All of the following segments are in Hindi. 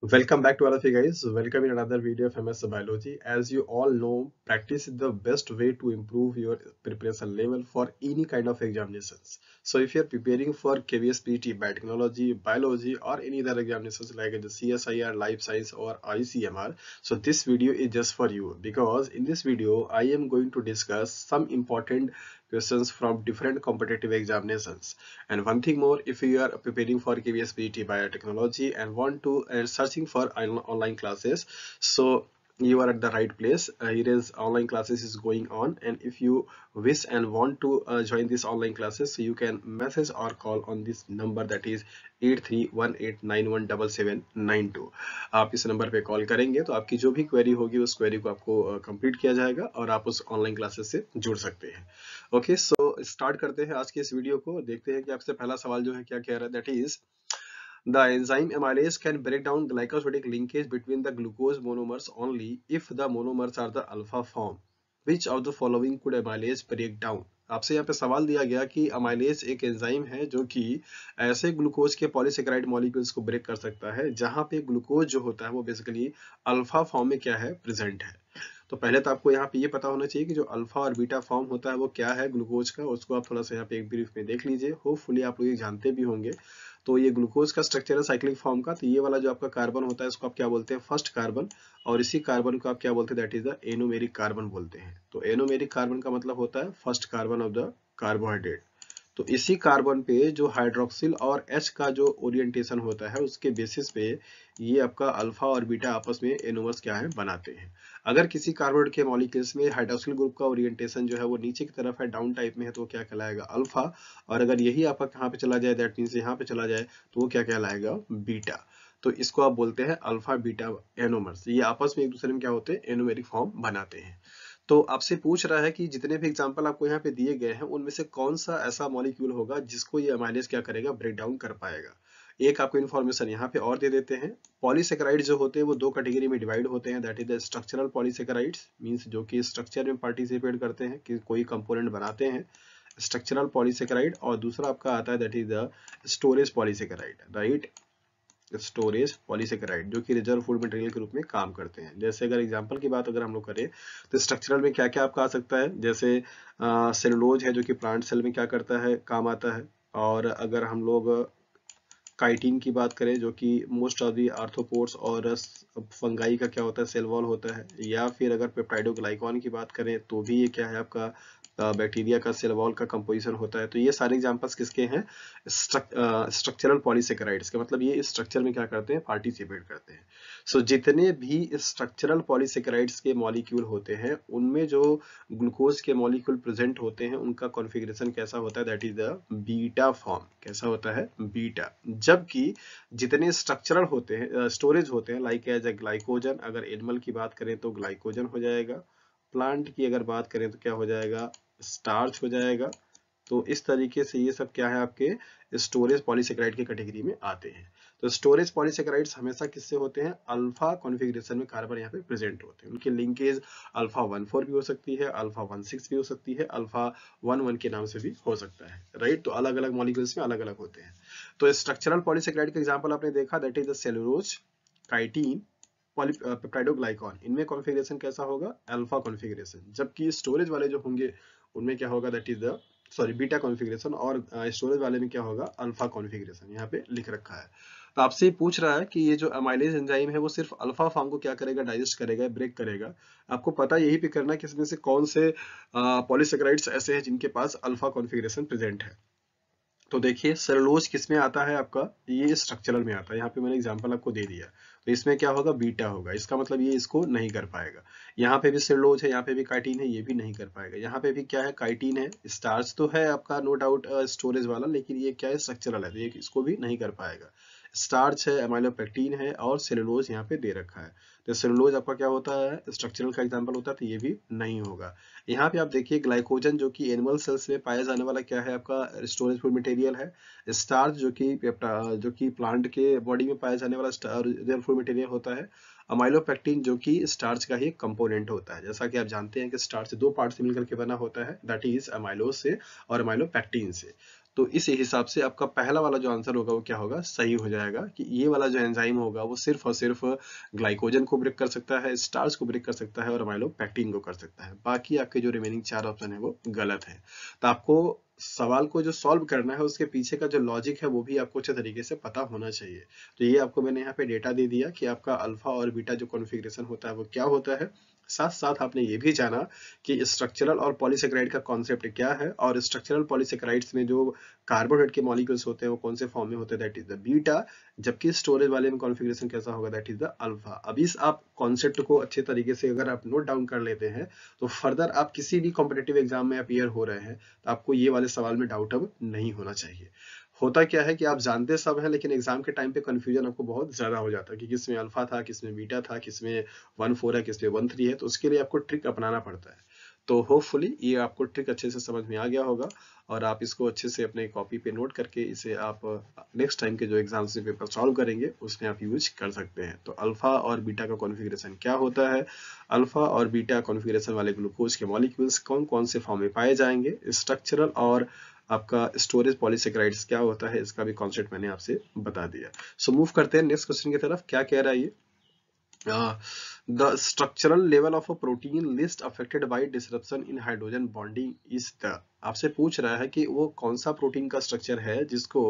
Welcome back to all of you guys. Welcome in another video of MS Biology. As you all know, practice is the best way to improve your preparation level for any kind of examinations. So if you're preparing for KBS PT, biotechnology, biology or any other examinations like the CSIR, life science or ICMR, so this video is just for you because in this video I am going to discuss some important questions from different competitive examinations. And one thing more, if you are preparing for KBS BT Biotechnology and want to and uh, searching for online classes, so you are at the right place uh, here is online classes is going on and if you wish and want to uh, join this online classes so you can message or call on this number that is 8318917792 aap is number pe call karenge to aapki jo bhi query hogi us query ko aapko uh, complete kiya jayega aur aap us online classes se jud sakte hain okay so start karte hain aaj ke is video ko dekhte hain ki आपसे पहला सवाल जो है क्या कह रहा है that is The enzyme amylase can break down glycosidic linkage between the glucose monomers only if the monomers are the alpha form. Which of the following could amylase break down? आपसे यहाँ पे सवाल दिया गया कि अमाइलेज एक एंजाइम है जो कि ऐसे ग्लूकोज के पॉलीसेक्राइड मॉलिक्यूल्स को ब्रेक कर सकता है जहां पे ग्लूकोज जो होता है वो बेसिकली अल्फा फॉर्म में क्या है प्रेजेंट है तो पहले तो आपको यहाँ पे ये यह पता होना चाहिए कि जो अल्फा और बीटा फॉर्म होता है वो क्या है ग्लूकोज का उसको आप थोड़ा सा यहाँ पे एक ब्रीफ में देख लीजिए होपफुली आप लोग जानते भी होंगे तो ये ग्लूकोज का स्ट्रक्चर है साइक्लिक फॉर्म का तो ये वाला जो आपका कार्बन होता है इसको आप क्या बोलते हैं फर्स्ट कार्बन और इसी कार्बन को आप क्या बोलते हैं that is the anomeric carbon बोलते हैं तो एनोमेरिक कार्बन का मतलब होता है first carbon of the carbohydrate तो इसी कार्बन पे जो हाइड्रोक्सिल और एच का जो ओरिएंटेशन होता है उसके बेसिस पे ये आपका अल्फा और बीटा आपस में एनोमर्स क्या है बनाते हैं अगर किसी कार्बन के मॉलिक्यूल्स में हाइड्रोक्सिल ग्रुप का ओरिएंटेशन जो है वो नीचे की तरफ है डाउन टाइप में है तो क्या कहलाएगा अल्फा और अगर यही आपका कहाँ पे चला जाए दैट मीन यहाँ पे चला जाए तो वो क्या कहलाएगा बीटा तो इसको आप बोलते हैं अल्फा बीटा एनोमर्स ये आपस में एक दूसरे में क्या होते हैं एनोमेरिक फॉर्म बनाते हैं तो आपसे पूछ रहा है कि जितने भी एग्जाम्पल आपको यहाँ पे दिए गए हैं उनमें से कौन सा ऐसा मॉलिक्यूल होगा जिसको ये अमाइलेज क्या करेगा ब्रेक डाउन कर पाएगा एक आपको इन्फॉर्मेशन यहाँ पे और दे देते हैं पॉलीसेक्राइड जो होते हैं वो दो कैटेगरी में डिवाइड होते हैं that is the structural polysaccharides means जो कि स्ट्रक्चर में पार्टिसिपेट करते हैं कि कोई कंपोनेंट बनाते हैं स्ट्रक्चरल पॉलीसेक्राइड और दूसरा आपका आता है that is the storage polysaccharide right storage polysaccharide जो कि रिजर्व फूड मटेरियल के रूप में काम करते हैं जैसे अगर एग्जांपल की बात अगर हम लोग करें तो स्ट्रक्चरल में क्या क्या आपका आ सकता है जैसे सेलुलोज है जो कि प्लांट सेल में क्या करता है काम आता है और अगर हम लोग काइटिन की बात करें जो कि मोस्ट ऑफ दी आर्थोपोर्ट्स और फंगाई का क्या होता है सेलवॉल होता है या फिर अगर पेप्टाइडोग्लाइकॉन की बात करें तो भी ये क्या है आपका बैक्टीरिया का सेलवॉल का कंपोजिशन होता है तो ये सारे एग्जाम्पल्स किसके हैं स्ट्रक्चरल पॉलीसेक्राइड्स के मतलब ये स्ट्रक्चर में क्या करते हैं पार्टिसिपेट करते हैं सो so, जितने भी स्ट्रक्चरल पॉलीसेक्राइड्स के मॉलिक्यूल होते हैं उनमें जो ग्लूकोज के मॉलिक्यूल प्रेजेंट होते हैं उनका कॉन्फिग्रेशन कैसा होता है that is the beta form कैसा होता है बीटा जबकि जितने स्ट्रक्चरल होते हैं स्टोरेज होते हैं लाइक एज ए ग्लाइकोजन अगर एनिमल की बात करें तो ग्लाइकोजन हो जाएगा प्लांट की अगर बात करें तो क्या हो जाएगा स्टार्च हो जाएगा तो इस तरीके से ये सब क्या है आपके स्टोरेज पॉलीसेक्राइड की कैटेगरी में आते हैं तो स्टोरेज पॉलीसेक्राइड्स हमेशा किससे होते हैं अल्फा कॉन्फिग्रेशन में कार्बन यहाँ पे प्रेजेंट होते हैं उनकी लिंकेज अल्फा वन फोर भी हो सकती है अल्फा वन सिक्स भी हो सकती है अल्फा वन वन के नाम से भी हो सकता है राइट तो अलग अलग मॉलिक्यूल्स में अलग अलग होते हैं तो स्ट्रक्चरल पॉलीसेक्राइड का एग्जाम्पल आपने देखा दैट इज द काइटीन इनमें कॉन्फिग्रेशन कैसा होगा अल्फा कॉन्फिग्रेशन जबकि स्टोरेज वाले जो होंगे उनमें क्या होगा that is the sorry beta configuration और स्टोरेज वाले में क्या होगा अल्फा कॉन्फ़िगरेशन यहाँ पे लिख रखा है तो आपसे पूछ रहा है कि ये जो अमाइलेज एंजाइम है वो सिर्फ अल्फा फॉर्म को क्या करेगा डाइजेस्ट करेगा ब्रेक करेगा आपको पता यही पे करना है कि इसमें से कौन से पॉलिसक्राइड्स ऐसे हैं जिनके पास अल्फा कॉन्फिग्रेशन प्रेजेंट है तो देखिए सेलुलोज किस में आता है आपका ये स्ट्रक्चरल में आता है यहाँ पे मैंने एग्जांपल आपको दे दिया तो इसमें क्या होगा बीटा होगा इसका मतलब ये इसको नहीं कर पाएगा यहाँ पे भी सेलुलोज है यहाँ पे भी काइटीन है ये भी नहीं कर पाएगा यहाँ पे भी क्या है काइटीन है स्टार्च तो है आपका नो डाउट स्टोरेज वाला लेकिन ये क्या है स्ट्रक्चरल है तो ये इसको भी नहीं कर पाएगा स्टार्च है एमाइलोपेक्टीन है और सेलुलोज यहाँ पे दे रखा है तो सेलुलोज आपका क्या होता है स्ट्रक्चरल का एग्जाम्पल होता है तो ये भी नहीं होगा यहाँ पे आप देखिए ग्लाइकोजन जो कि एनिमल सेल्स में पाया जाने वाला क्या है आपका स्टोरेज फूड मटेरियल है स्टार्च जो कि जो कि प्लांट के बॉडी में पाया जाने वाला स्टोरेज फूड मटेरियल होता है अमाइलोपेक्टिन जो कि स्टार्च का ही कंपोनेंट होता है जैसा कि आप जानते हैं कि स्टार्च दो पार्ट से मिलकर के बना होता है दैट इज अमाइलोज से और अमाइलोपेक्टिन से तो इस हिसाब से आपका पहला वाला जो आंसर होगा वो क्या होगा सही हो जाएगा कि ये वाला जो एंजाइम होगा वो सिर्फ और सिर्फ ग्लाइकोजन को ब्रेक कर सकता है स्टार्स को ब्रेक कर सकता है और अमाइलोपैक्टिन को कर सकता है बाकी आपके जो रिमेनिंग चार ऑप्शन है वो गलत है तो आपको सवाल को जो सॉल्व करना है उसके पीछे का जो लॉजिक है वो भी आपको अच्छे तरीके से पता होना चाहिए तो ये आपको मैंने यहाँ पे डेटा दे दिया कि आपका अल्फा और बीटा जो कॉन्फ़िगरेशन होता है वो क्या होता है साथ साथ आपने ये भी जाना कि स्ट्रक्चरल और पॉलीसेक्राइड का कॉन्सेप्ट क्या है और स्ट्रक्चरल पॉलीसेक्राइड्स में जो कार्बोहाइड्रेट के मॉलिक्यूल्स होते हैं वो कौन से फॉर्म में होते हैं दैट इज द बीटा जबकि स्टोरेज वाले में कॉन्फिग्रेशन कैसा होगा दैट इज द अल्फा अभी इस आप कॉन्सेप्ट को अच्छे तरीके से अगर आप नोट डाउन कर लेते हैं तो फर्दर आप किसी भी कॉम्पिटेटिव एग्जाम में अपियर हो रहे हैं तो आपको ये वाले सवाल में डाउट अब नहीं होना चाहिए होता क्या है कि आप जानते सब हैं लेकिन एग्जाम के टाइम पे कन्फ्यूजन आपको बहुत ज्यादा हो जाता है कि किसमें अल्फा था किसमें बीटा था किसमें वन फोर है किसमें वन थ्री है तो उसके लिए आपको ट्रिक अपनाना पड़ता है तो होपफुली ये आपको ट्रिक अच्छे से समझ में आ गया होगा और आप इसको अच्छे से अपने कॉपी पे नोट करके इसे आप नेक्स्ट टाइम के जो एग्जाम से पेपर सॉल्व करेंगे उसमें आप यूज कर सकते हैं तो अल्फा और बीटा का कॉन्फ़िगरेशन क्या होता है अल्फा और बीटा कॉन्फ़िगरेशन वाले ग्लूकोज के मॉलिक्यूल्स कौन कौन से फॉर्म में पाए जाएंगे स्ट्रक्चरल और आपका स्टोरेज पॉलिसेक्राइड्स क्या होता है इसका भी कॉन्सेप्ट मैंने आपसे बता दिया सो so, मूव करते हैं नेक्स्ट क्वेश्चन की तरफ क्या कह रहा है ये the structural level of a protein least affected by disruption in hydrogen bonding is the आपसे पूछ रहा है कि वो कौन सा प्रोटीन का स्ट्रक्चर है जिसको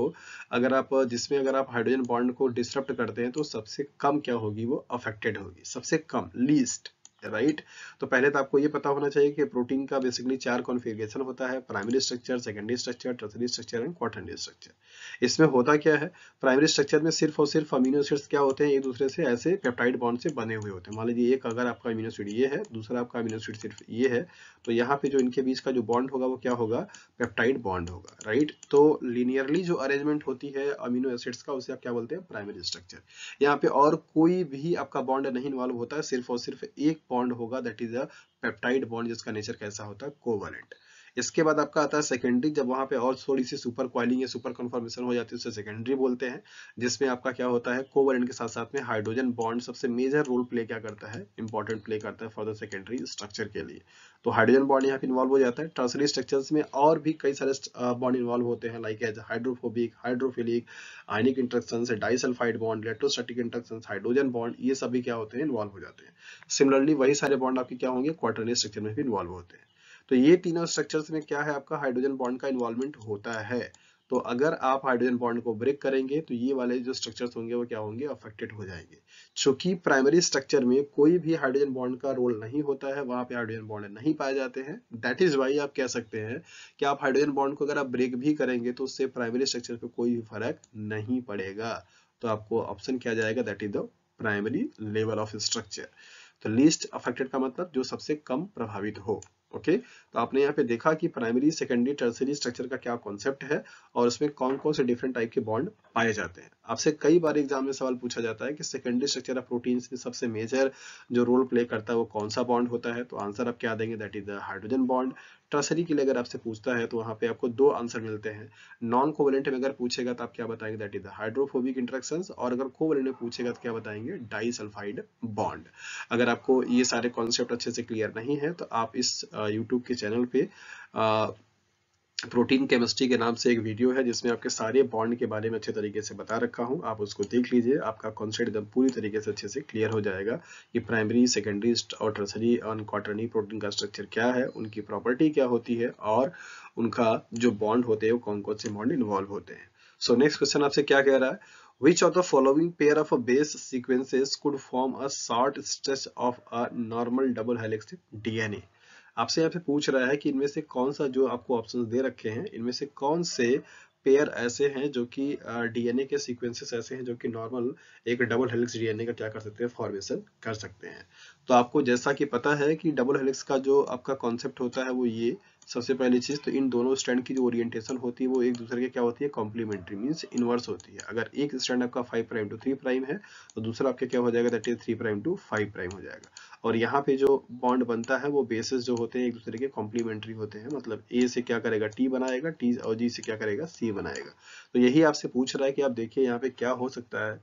अगर आप जिसमें अगर आप हाइड्रोजन बॉन्ड को डिसरप्ट करते हैं तो सबसे कम क्या होगी वो अफेक्टेड होगी सबसे कम लीस्ट राइट तो पहले तो आपको ये पता होना चाहिए कि प्रोटीन का बेसिकली चार कॉन्फ़िगरेशन होता है primary structure secondary structure tertiary structure and quaternary structure इसमें होता क्या है प्राइमरी स्ट्रक्चर में सिर्फ और सिर्फ अमीनो एसिड्स क्या होते हैं एक दूसरे से ऐसे पेप्टाइड बॉन्ड से बने हुए होते हैं मान लीजिए एक अगर आपका अमीनो एसिड ये है दूसरा आपका अमीनो एसिड सिर्फ ये है तो यहाँ पे जो इनके बीच का जो बॉन्ड होगा वो क्या होगा पेप्टाइड बॉन्ड होगा राइट तो लीनियरली जो अरेंजमेंट होती है अमीनो एसिड्स का उसे आप क्या बोलते हैं प्राइमरी स्ट्रक्चर यहाँ पे और कोई भी आपका बॉन्ड नहीं इन्वॉल्व होता है सिर्फ और सिर्फ एक बॉन्ड होगा that is a peptide bond जिसका नेचर कैसा होता है कोवलेंट इसके बाद आपका आता है सेकेंडरी जब वहां पे और थोड़ी सी सुपर क्वालिंग या सुपर कन्फर्मेशन हो जाती है उसे सेकेंडरी बोलते हैं जिसमें आपका क्या होता है कोवलेंट के साथ साथ में हाइड्रोजन बॉन्ड सबसे मेजर रोल प्ले क्या करता है इंपॉर्टेंट प्ले करता है फॉर द सेकेंडरी स्ट्रक्चर के लिए तो हाइड्रोजन बॉन्ड यहाँ पे इन्वॉल्व हो जाता है ट्रांसरी स्ट्रक्चर में और भी कई सारे बॉन्ड इन्वॉल्व होते हैं like as hydrophobic hydrophilic ionic interaction disulphide bond electrostatic interaction hydrogen bond ये सभी क्या होते हैं इन्वॉल्व हो जाते हैं सिमिलरली वही सारे बॉन्ड आपके क्या होंगे क्वार्टरनरी स्ट्रक्चर में भी इन्वॉल्व होते हैं तो ये तीनों स्ट्रक्चर में क्या है आपका हाइड्रोजन बॉन्ड का इन्वॉल्वमेंट होता है तो अगर आप हाइड्रोजन बॉन्ड को ब्रेक करेंगे तो ये वाले जो स्ट्रक्चर्स होंगे वो क्या होंगे अफेक्टेड हो जाएंगे चूंकि प्राइमरी स्ट्रक्चर में कोई भी हाइड्रोजन बॉन्ड का रोल नहीं होता है वहां पे हाइड्रोजन बॉन्ड नहीं पाए जाते हैं दैट इज वाई आप कह सकते हैं कि आप हाइड्रोजन बॉन्ड को अगर आप ब्रेक भी करेंगे तो उससे प्राइमरी स्ट्रक्चर पर कोई भी फर्क नहीं पड़ेगा तो आपको ऑप्शन क्या जाएगा that is the primary level of structure तो लीस्ट अफेक्टेड का मतलब जो सबसे कम प्रभावित हो ओके तो आपने यहाँ पे देखा कि प्राइमरी सेकेंडरी टर्सरी स्ट्रक्चर का क्या कॉन्सेप्ट है और उसमें कौन कौन से डिफरेंट टाइप के बॉन्ड पाए जाते हैं आपसे कई बार एग्जाम में सवाल पूछा जाता है कि सेकेंडरी स्ट्रक्चर ऑफ प्रोटीन में सबसे मेजर जो रोल प्ले करता है वो कौन सा बॉन्ड होता है तो आंसर आप क्या देंगे that is the hydrogen bond tertiary के लिए अगर आपसे पूछता है तो वहाँ पे आपको दो आंसर मिलते हैं नॉन कोवेलेंट में अगर पूछेगा तो आप क्या बताएंगे that is the hydrophobic interaction और अगर कोवेलेंट में पूछेगा तो क्या बताएंगे डाइसल्फाइड बॉन्ड अगर आपको ये सारे कॉन्सेप्ट अच्छे से क्लियर नहीं है तो आप इस यूट्यूब के चैनल पे प्रोटीन केमिस्ट्री के नाम से एक वीडियो है जिसमें आपके सारे बॉन्ड के बारे में अच्छे तरीके से बता रखा हूँ आप उसको देख लीजिए आपका कॉन्सेप्ट एकदम पूरी तरीके से अच्छे से क्लियर हो जाएगा कि प्राइमरी सेकेंडरी और टर्सरी और क्वार्टरनी प्रोटीन का स्ट्रक्चर क्या है उनकी प्रॉपर्टी क्या होती है और उनका जो बॉन्ड होते हैं वो कौन कौन से बॉन्ड इन्वॉल्व होते हैं सो नेक्स्ट क्वेश्चन आपसे क्या कह रहा है which of the following pair of base sequences could form a short stretch of a normal double helix dna आपसे यहाँ पे पूछ रहा है कि इनमें से कौन सा जो आपको ऑप्शन दे रखे हैं इनमें से कौन से पेयर ऐसे हैं जो कि डीएनए के सीक्वेंसेस ऐसे हैं जो कि नॉर्मल एक डबल हेलिक्स डीएनए का क्या कर सकते हैं फॉर्मेशन कर सकते हैं तो आपको जैसा कि पता है कि डबल हेलिक्स का जो आपका कॉन्सेप्ट होता है वो ये सबसे पहली चीज तो इन दोनों स्टैंड की जो ओरिएंटेशन होती है वो एक दूसरे के क्या होती है कॉम्प्लीमेंट्री मीन्स इनवर्स होती है अगर एक स्टैंड आपका five prime two three prime है तो दूसरा आपका क्या हो जाएगा that is three prime two five prime हो जाएगा और यहाँ पे जो बॉन्ड बनता है वो बेसिस जो होते हैं एक दूसरे के कॉम्प्लीमेंट्री होते हैं मतलब ए से क्या करेगा टी बनाएगा टी और जी से क्या करेगा सी बनाएगा तो यही आपसे पूछ रहा है कि आप देखिए यहाँ पे क्या हो सकता है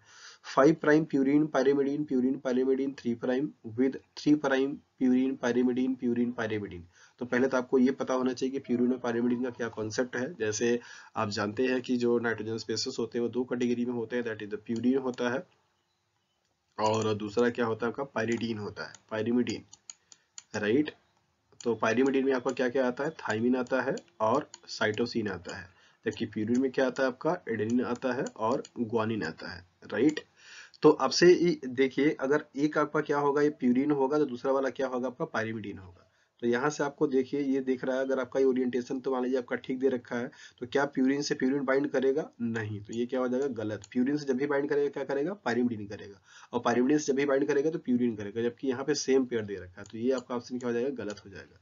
5 prime purine pyrimidine purine pyrimidine 3 prime with 3 prime purine pyrimidine purine pyrimidine तो पहले तो आपको ये पता होना चाहिए कि प्यूरिन और पायरिमिडीन का क्या कॉन्सेप्ट है जैसे आप जानते हैं कि जो नाइट्रोजन स्पेसिस होते हैं वो दो कैटेगरी में होते हैं दैट इज द प्यूरिन होता है और दूसरा क्या होता है आपका पायरिडीन होता है पायरिमिडीन राइट तो पायरिमिडीन में आपका क्या क्या आता है थाइमिन आता है और साइटोसिन आता है जबकि प्यूरिन में क्या आता है आपका एडेनिन आता है और ग्वानिन आता है राइट right? तो अब से देखिए अगर एक आपका क्या होगा ये प्यूरिन होगा तो दूसरा वाला क्या होगा आपका पायरिमिडीन होगा तो यहाँ से आपको देखिए ये देख रहा है अगर आपका ये ओरिएंटेशन तो मान लीजिए आपका ठीक दे रखा है तो क्या प्यूरिन से प्यूरिन बाइंड करेगा नहीं तो ये क्या हो जाएगा गलत प्यूरिन से जब भी बाइंड करेगा क्या करेगा पायरिमिडीन करेगा और पायरिमिडीन से जब भी बाइंड करेगा तो प्यूरिन करेगा जबकि यहाँ पे सेम पेयर दे रखा है तो ये आपका ऑप्शन क्या हो जाएगा गलत हो जाएगा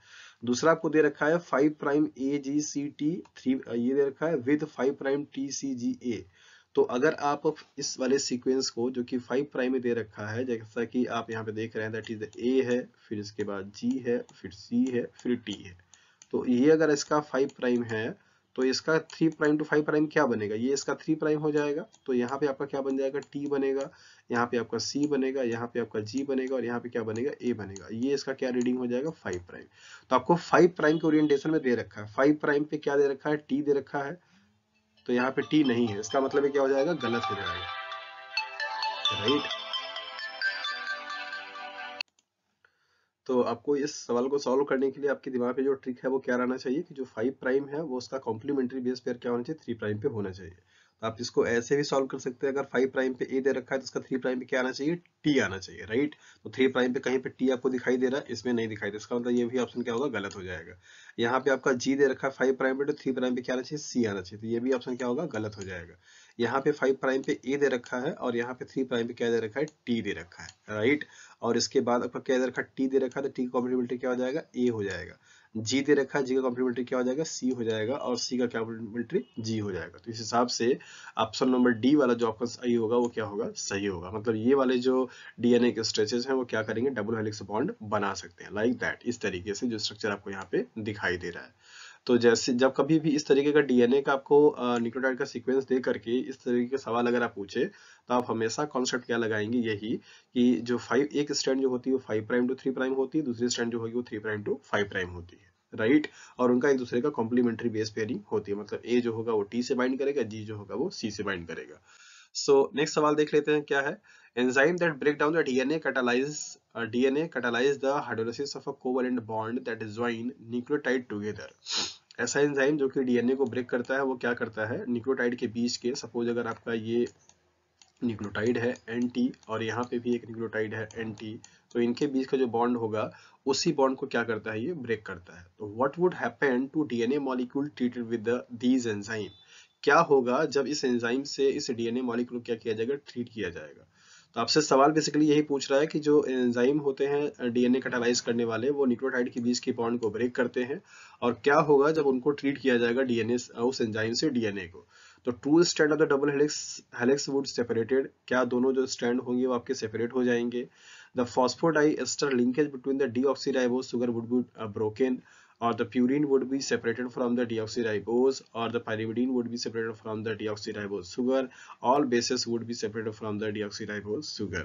दूसरा आपको दे रखा है five prime A G C T three ये दे रखा है with five prime T C G A तो अगर आप इस वाले सीक्वेंस को जो कि फाइव प्राइम में दे रखा है जैसा कि आप यहाँ पे देख रहे हैं दैट इज ए है फिर इसके बाद जी है फिर सी है फिर टी है तो ये अगर इसका फाइव प्राइम है तो इसका three prime two five prime क्या बनेगा ये इसका थ्री प्राइम हो जाएगा तो यहाँ पे आपका क्या बन जाएगा टी बनेगा यहाँ पे आपका सी बनेगा यहाँ पे आपका जी बनेगा और यहाँ पे क्या बनेगा ए बनेगा ये इसका क्या रीडिंग हो जाएगा फाइव प्राइम तो आपको फाइव प्राइम के ओरिएंटेशन में दे रखा है फाइव प्राइम पे क्या दे रखा है टी दे रखा है तो यहाँ पे टी नहीं है इसका मतलब क्या हो जाएगा गलत हो जाएगा राइट तो आपको इस सवाल को सॉल्व करने के लिए आपके दिमाग पे जो ट्रिक है वो क्या रहना चाहिए कि जो फाइव प्राइम है वो उसका कॉम्प्लीमेंट्री बेस पेयर क्या होना चाहिए थ्री प्राइम पे होना चाहिए आप इसको ऐसे भी सॉल्व कर सकते हैं अगर फाइव प्राइम पे ए दे रखा है तो इसका थ्री प्राइम पे क्या आना चाहिए टी आना चाहिए राइट तो थ्री प्राइम पे कहीं पे टी आपको दिखाई दे रहा है इसमें नहीं दिखाई दे इसका मतलब ये भी ऑप्शन क्या होगा गलत हो जाएगा यहाँ पे आपका जी दे रखा है फाइव प्राइम पे तो थ्री प्राइम पे क्या आना चाहिए सी आना चाहिए तो ये भी ऑप्शन क्या होगा गलत हो जाएगा यहाँ पे फाइव प्राइम पे ए दे रखा है और यहाँ पे थ्री प्राइम पे क्या दे रखा है टी दे रखा है राइट और इसके बाद आपका क्या दे रखा है टी दे रखा है तो टी कॉम्पिटेबिलिटी क्या हो जाएगा ए हो जाएगा जी दे रखा है जी का कॉम्प्लीमेंट्री क्या हो जाएगा सी हो जाएगा और सी का कॉम्प्लीमेंट्री जी हो जाएगा तो इस हिसाब से ऑप्शन नंबर डी वाला जो ऑप्शन सही होगा वो क्या होगा सही होगा मतलब ये वाले जो डीएनए के स्ट्रेचेस हैं वो क्या करेंगे डबल हेलिक्स बॉन्ड बना सकते हैं लाइक like दैट इस तरीके से जो स्ट्रक्चर आपको यहाँ पे दिखाई दे रहा है तो जैसे जब कभी भी इस तरीके का डीएनए का आपको न्यूक्लियोटाइड का सीक्वेंस दे करके इस तरीके के सवाल अगर आप पूछे तो आप हमेशा कॉन्सेप्ट क्या लगाएंगे यही कि जो फाइव एक स्टैंड जो होती है वो five prime two three prime होती है दूसरी स्टैंड जो होगी वो three prime two five prime होती है राइट right? और उनका एक दूसरे का कॉम्प्लीमेंट्री बेस पेयरिंग होती है मतलब ए जो होगा वो टी से बाइंड करेगा जी जो होगा वो सी से बाइंड करेगा सो नेक्स्ट सवाल देख लेते हैं क्या है enzyme that break down the DNA catalyse DNA catalyse the the of a uh, a bond that is join nucleotide together ऐसा एंजाइम जो कि डीएनए को ब्रेक करता है वो क्या करता है न्यूक्लियोटाइड के बीच के सपोज अगर आपका ये न्यूक्लियोटाइड है एंटी और यहाँ पे भी एक न्यूक्लियोटाइड है एंटी तो इनके बीच का जो बॉन्ड होगा उसी बॉन्ड को क्या करता है ये ब्रेक करता है तो what would happen to DNA molecule treated with these enzyme क्या होगा जब इस एंजाइम से इस डीएनए मॉलिक्यूल क्या किया जाएगा ट्रीट किया जाएगा तो आपसे सवाल बेसिकली यही पूछ रहा है कि जो एंजाइम होते हैं डीएनए कटालाइज करने वाले वो न्यूक्लियोटाइड के बीच के बॉन्ड को ब्रेक करते हैं और क्या होगा जब उनको ट्रीट किया जाएगा डीएनए उस एंजाइम से डीएनए को तो two strand of the double helix helix would separated क्या दोनों जो स्टैंड होंगे वो आपके सेपरेट हो जाएंगे the phosphodiester linkage between the deoxyribose sugar would be broken or the purine would be separated from the deoxyribose or the pyrimidine would be separated from the deoxyribose sugar all bases would be separated from the deoxyribose sugar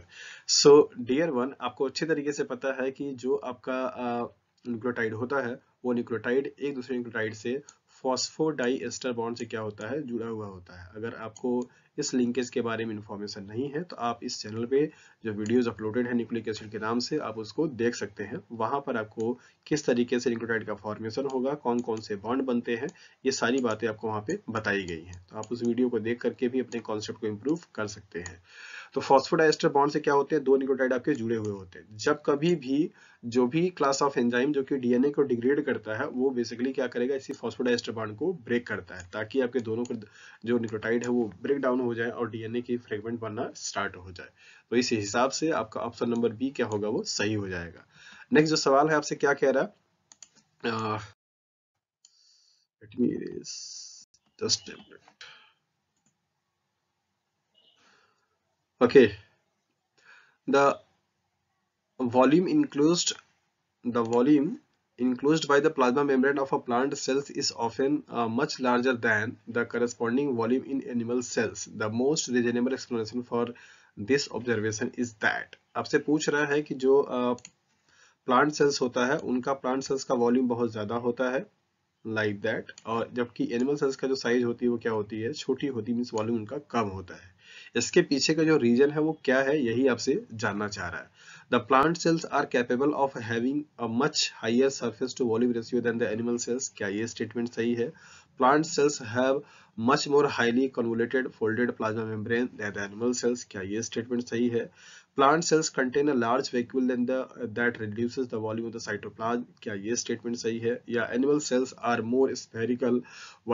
so dear one aapko acche tarike se pata hai ki jo aapka nucleotide hota hai wo nucleotide ek dusre nucleotide se से फॉस्फोडाइएस्टर बॉन्ड से क्या होता है जुड़ा हुआ होता है अगर आपको इस लिंकेज के बारे में इन्फॉर्मेशन नहीं है तो आप इस चैनल पे जो वीडियोज अपलोडेड है न्यूक्लिक एसिड के नाम से आप उसको देख सकते हैं वहां पर आपको किस तरीके से न्यूक्लोटाइड का फॉर्मेशन होगा कौन कौन से बॉन्ड बनते हैं ये सारी बातें आपको वहाँ पे बताई गई हैं तो आप उस वीडियो को देख करके भी अपने कॉन्सेप्ट को इम्प्रूव कर सकते हैं तो फॉस्फोडाइस्टर बॉन्ड से क्या होते हैं दो निकोटाइड आपके जुड़े हुए होते हैं जब कभी भी जो भी क्लास ऑफ एंजाइम जो कि डीएनए को डिग्रेड करता है वो बेसिकली क्या करेगा इसी फॉस्फोडाइस्टर बॉन्ड को ब्रेक करता है ताकि आपके दोनों को जो निकोटाइड है वो ब्रेक डाउन हो जाए और डीएनए की फ्रेगमेंट बनना स्टार्ट हो जाए तो इस हिसाब से आपका ऑप्शन नंबर बी क्या होगा वो सही हो जाएगा नेक्स्ट जो सवाल है आपसे क्या कह रहा है uh, just a minute okay the volume enclosed the volume enclosed by the plasma membrane of a plant cells is often uh, much larger than the corresponding volume in animal cells the most reasonable explanation for this observation is that आपसे पूछ रहा है कि जो प्लांट uh, सेल्स होता है उनका प्लांट सेल्स का वॉल्यूम बहुत ज्यादा होता है लाइक like दैट और जबकि एनिमल सेल्स का जो साइज होती है वो क्या होती है छोटी होती मीन्स वॉल्यूम उनका कम होता है इसके पीछे का जो रीजन है वो क्या है यही आपसे जानना चाह रहा है the plant cells are capable of having a much higher surface to volume ratio than the animal cells क्या ये स्टेटमेंट सही है plant cells have much more highly convoluted folded plasma membrane than the animal cells क्या ये स्टेटमेंट सही है plant cells contain a large vacuole and the uh, that reduces the volume of the cytoplasm क्या ये statement सही है या animal cells are more spherical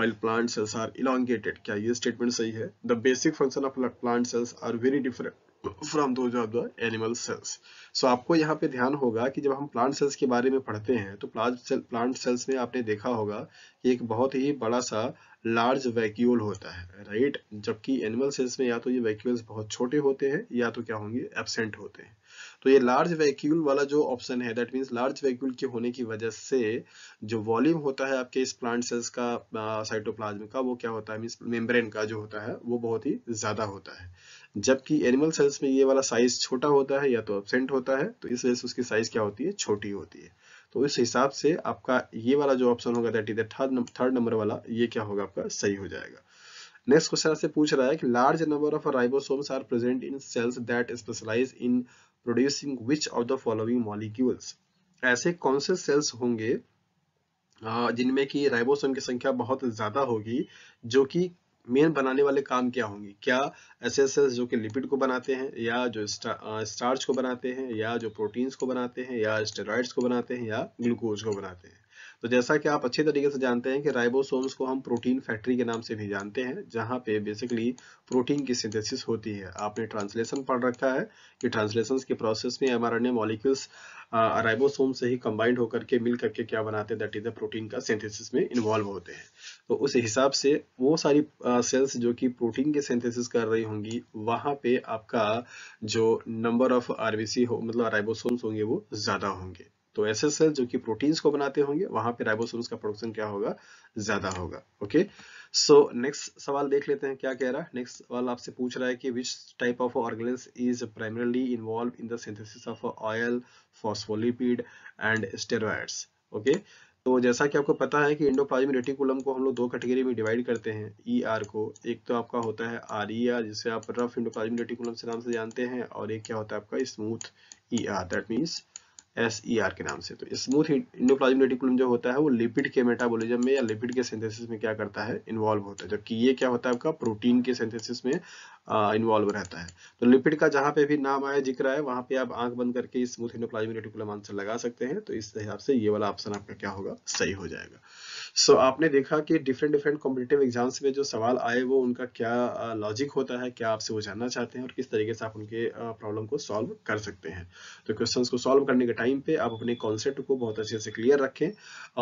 while plant cells are elongated क्या ये statement सही है the basic function of plant cells are very different from those of the animal cells so आपको यहाँ पे ध्यान होगा कि जब हम प्लांट सेल्स के बारे में पढ़ते हैं तो प्लांट सेल प्लांट सेल्स में आपने देखा होगा कि एक बहुत ही बड़ा सा लार्ज वैक्यूल होता है राइट जबकि एनिमल सेल्स में या तो ये वैक्यूल्स बहुत छोटे होते हैं या तो क्या होंगे एबसेंट होते हैं तो ये लार्ज वैक्यूल वाला जो ऑप्शन है दैट मीन्स लार्ज वैक्यूल के होने की वजह से जो वॉल्यूम होता है आपके इस प्लांट सेल्स का साइटोप्लाज्म का वो क्या होता है मीन्स मेम्ब्रेन का जो होता है वो बहुत ही ज्यादा होता है जबकि एनिमल सेल्स में ये वाला साइज छोटा होता है या तो एबसेंट होता है तो इस वजह से उसकी साइज क्या होती है छोटी होती है तो इस हिसाब से आपका ये वाला जो ऑप्शन होगा दैट इज थर्ड नंबर वाला ये क्या होगा आपका सही हो जाएगा नेक्स्ट क्वेश्चन आपसे पूछ रहा है कि large number of ribosomes are present in cells that specialise in producing which of the following molecules ऐसे कौन से सेल्स होंगे जिनमें कि राइबोसोम की संख्या बहुत ज्यादा होगी जो कि मेन बनाने वाले काम क्या होंगे क्या एसएसएस जो कि लिपिड को बनाते हैं या जो स्टार्च को बनाते हैं या जो प्रोटीन्स को बनाते हैं या स्टेरॉइड्स को बनाते हैं या ग्लूकोज को बनाते हैं तो जैसा कि आप अच्छे तरीके से जानते हैं कि राइबोसोम्स को हम प्रोटीन फैक्ट्री के नाम से भी जानते हैं जहां पे बेसिकली प्रोटीन की सिंथेसिस होती है आपने ट्रांसलेशन पढ़ रखा है कि ट्रांसलेशन के प्रोसेस में एमआरएनए मॉलिक्यूल्स राइबोसोम से ही कंबाइंड होकर के मिल करके क्या बनाते हैं दैट इज द प्रोटीन का सिंथेसिस में इन्वॉल्व होते हैं तो उस हिसाब से वो सारी सेल्स जो कि प्रोटीन के सिंथेसिस कर रही होंगी वहां पे आपका जो नंबर ऑफ आरबीसी हो मतलब राइबोसोम्स होंगे वो ज़्यादा होंगे तो ऐसे सेल जो कि प्रोटीन्स को बनाते होंगे वहां पे राइबोसोम्स का प्रोडक्शन क्या होगा ज्यादा होगा ओके सो नेक्स्ट सवाल देख लेते हैं क्या कह रहा है नेक्स्ट सवाल आपसे पूछ रहा है कि which type of organelles is primarily involve in the synthesis of oil phospholipid and steroids okay तो जैसा कि आपको पता है कि इंडोप्लाज्मिक रेटिकुलम को हम लोग दो कैटेगरी में डिवाइड करते हैं ई e ER को एक तो आपका होता है आर e जिसे आप रफ इंडोप्लाज्मिक रेटिकुलम से नाम से जानते हैं और एक क्या होता है आपका smooth E R that means S E R के नाम से तो स्मूथ रेटिकुलम जो होता है वो लिपिड के मेटाबोलिज्म में या लिपिड के सिंथेसिस में क्या करता है इन्वॉल्व होता है जबकि ये क्या होता है आपका प्रोटीन के सिंथेसिस में इन्वॉल्व रहता है तो लिपिड का जहां पे भी नाम आया जिक्र है वहां पे आप आंख बंद करके स्मूथ इंडोप्लाज्मिक रेटिकुलम आंसर लगा सकते हैं तो इस हिसाब से ये वाला ऑप्शन आपका क्या होगा सही हो जाएगा सो so, आपने देखा कि डिफरेंट डिफरेंट कॉम्पिटेटिव एग्जाम्स में जो सवाल आए वो उनका क्या लॉजिक होता है क्या आपसे वो जानना चाहते हैं और किस तरीके से आप उनके प्रॉब्लम को सॉल्व कर सकते हैं तो क्वेश्चंस को सॉल्व करने के टाइम पे आप अपने कॉन्सेप्ट को बहुत अच्छे से क्लियर रखें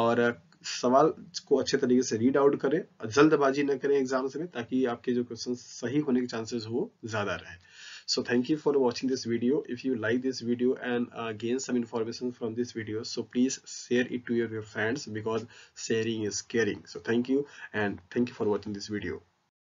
और सवाल को अच्छे तरीके से रीड आउट करें जल्दबाजी न करें एग्जाम से ताकि आपके जो क्वेश्चन सही होने के चांसेस हो ज्यादा रहे so thank you for watching this video if you like this video and gain some information from this video so please share it to your friends because sharing is caring so thank you and thank you for watching this video